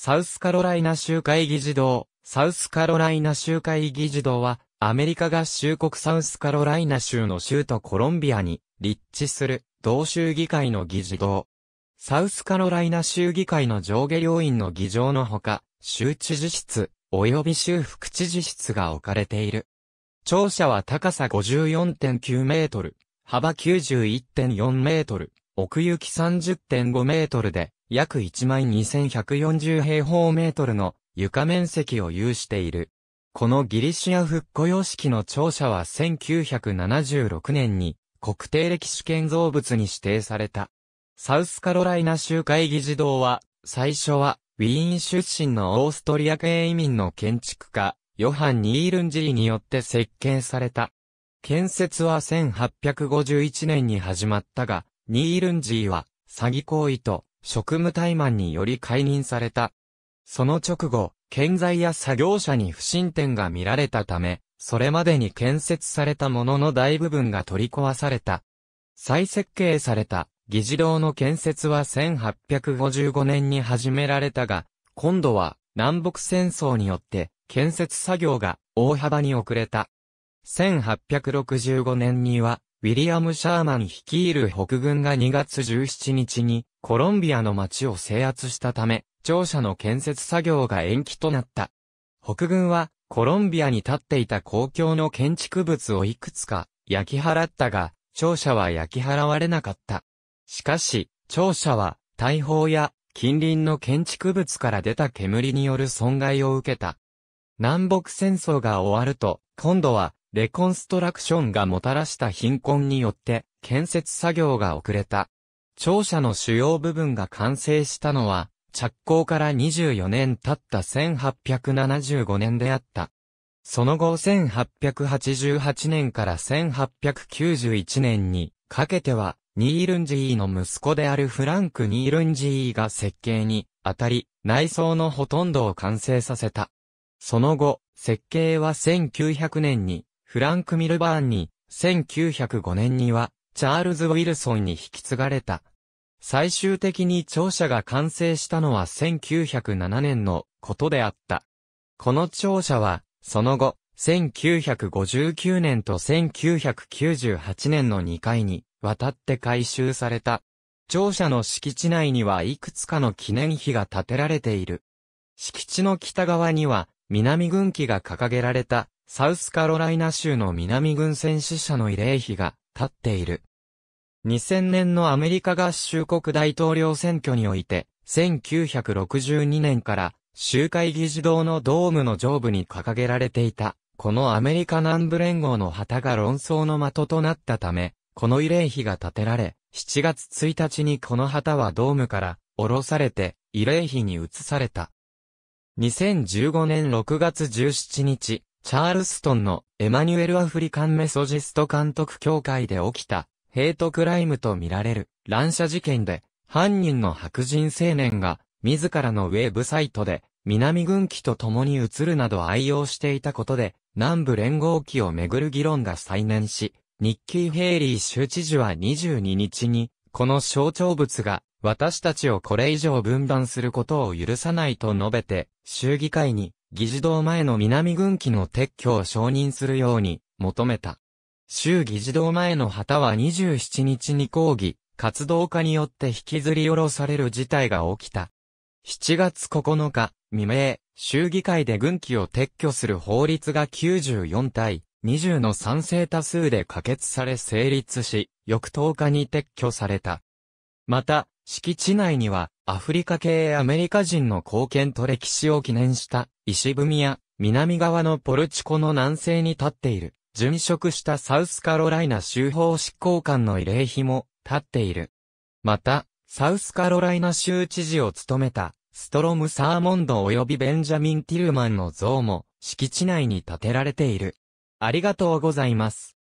サウスカロライナ州会議事堂、サウスカロライナ州会議事堂は、アメリカ合衆国サウスカロライナ州の州都コロンビアに立地する同州議会の議事堂。サウスカロライナ州議会の上下両院の議場のほか、州知事室、及び州副知事室が置かれている。庁舎は高さ54.9メートル、幅91.4メートル、奥行き30.5メートルで、約12,140平方メートルの床面積を有している。このギリシア復古様式の庁舎は1976年に国定歴史建造物に指定された。サウスカロライナ州会議児童は、最初はウィーン出身のオーストリア系移民の建築家、ヨハン・ニールンジーによって設計された。建設は1851年に始まったが、ニールンジーは詐欺行為と職務怠慢により解任された。その直後、建材や作業者に不審点が見られたため、それまでに建設されたものの大部分が取り壊された。再設計された、議事堂の建設は1855年に始められたが、今度は南北戦争によって建設作業が大幅に遅れた。1865年には、ウィリアム・シャーマン率いる北軍が2月17日にコロンビアの町を制圧したため、庁舎の建設作業が延期となった。北軍は、コロンビアに建っていた公共の建築物をいくつか焼き払ったが、庁舎は焼き払われなかった。しかし、庁舎は、大砲や近隣の建築物から出た煙による損害を受けた。南北戦争が終わると、今度は、レコンストラクションがもたらした貧困によって、建設作業が遅れた。庁舎の主要部分が完成したのは、着工から24年経った1875年であった。その後1888年から1891年にかけては、ニールンジーの息子であるフランク・ニールンジーが設計に当たり、内装のほとんどを完成させた。その後、設計は1900年に、フランク・ミルバーンに、1905年には、チャールズ・ウィルソンに引き継がれた。最終的に庁舎が完成したのは1907年のことであった。この庁舎は、その後、1959年と1998年の2回に、渡って改修された。庁舎の敷地内にはいくつかの記念碑が建てられている。敷地の北側には、南軍旗が掲げられた、サウスカロライナ州の南軍戦死者の慰霊碑が立っている。2000年のアメリカ合衆国大統領選挙において、1962年から集会議事堂のドームの上部に掲げられていた、このアメリカ南部連合の旗が論争の的となったため、この慰霊碑が建てられ、7月1日にこの旗はドームから下ろされて、慰霊碑に移された。2015年6月17日、チャールストンのエマニュエル・アフリカン・メソジスト監督協会で起きたヘイトクライムとみられる乱射事件で、犯人の白人青年が、自らのウェブサイトで、南軍機と共に移るなど愛用していたことで、南部連合機をめぐる議論が再燃し、ニッキー・ヘイリー州知事は22日に、この象徴物が、私たちをこれ以上分断することを許さないと述べて、州議会に、議事堂前の南軍機の撤去を承認するように、求めた。衆議児童前の旗は27日に抗議、活動家によって引きずり下ろされる事態が起きた。7月9日、未明、衆議会で軍機を撤去する法律が94対20の賛成多数で可決され成立し、翌10日に撤去された。また、敷地内には、アフリカ系アメリカ人の貢献と歴史を記念した、石踏みや、南側のポルチコの南西に立っている、殉職したサウスカロライナ州法執行官の慰霊碑も立っている。また、サウスカロライナ州知事を務めた、ストロム・サーモンド及びベンジャミン・ティルマンの像も敷地内に建てられている。ありがとうございます。